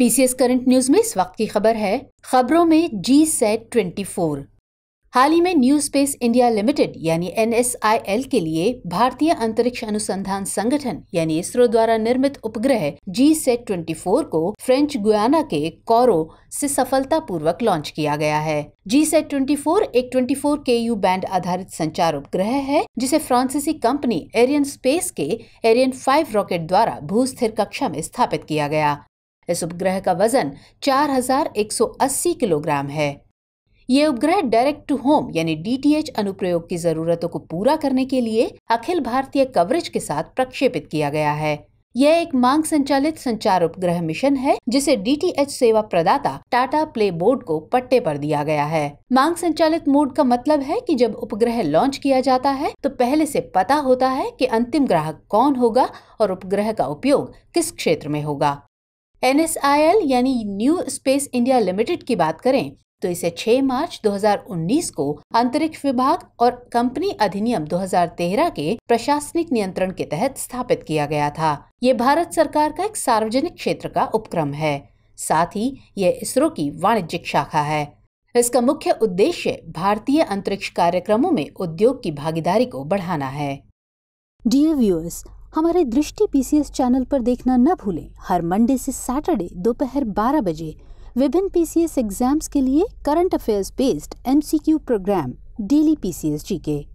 PCS current news में इस वक्त की खबर है खबरों में जी सेट ट्वेंटी फोर हाल ही में न्यू स्पेस इंडिया लिमिटेड यानी एन के लिए भारतीय अंतरिक्ष अनुसंधान संगठन यानी इसरो द्वारा निर्मित उपग्रह जी सेट ट्वेंटी को फ्रेंच गुयाना के कोरो से सफलतापूर्वक लॉन्च किया गया है जी सेट ट्वेंटी एक ट्वेंटी फोर के यू बैंड आधारित संचार उपग्रह है जिसे फ्रांसीसी कंपनी एरियन स्पेस के एरियन फाइव रॉकेट द्वारा भूस्थिर कक्षा में स्थापित किया गया इस उपग्रह का वजन 4,180 किलोग्राम है ये उपग्रह डायरेक्ट टू होम यानी डीटीएच अनुप्रयोग की जरूरतों को पूरा करने के लिए अखिल भारतीय कवरेज के साथ प्रक्षेपित किया गया है यह एक मांग संचालित संचार उपग्रह मिशन है जिसे डीटीएच सेवा प्रदाता टाटा प्ले बोर्ड को पट्टे पर दिया गया है मांग संचालित मोड का मतलब है कि जब उपग्रह लॉन्च किया जाता है तो पहले से पता होता है कि अंतिम ग्राहक कौन होगा और उपग्रह का उपयोग किस क्षेत्र में होगा एन यानी न्यू स्पेस इंडिया लिमिटेड की बात करें तो इसे 6 मार्च 2019 को अंतरिक्ष विभाग और कंपनी अधिनियम 2013 के प्रशासनिक नियंत्रण के तहत स्थापित किया गया था ये भारत सरकार का एक सार्वजनिक क्षेत्र का उपक्रम है साथ ही ये इसरो की वाणिज्यिक शाखा है इसका मुख्य उद्देश्य भारतीय अंतरिक्ष कार्यक्रमों में उद्योग की भागीदारी को बढ़ाना है डियर व्यूअर्स हमारे दृष्टि पीसीएस चैनल पर देखना न भूलें हर मंडे से सैटरडे दोपहर 12 बजे विभिन्न पीसीएस एग्जाम्स के लिए current affairs based MCQ program daily PCS GK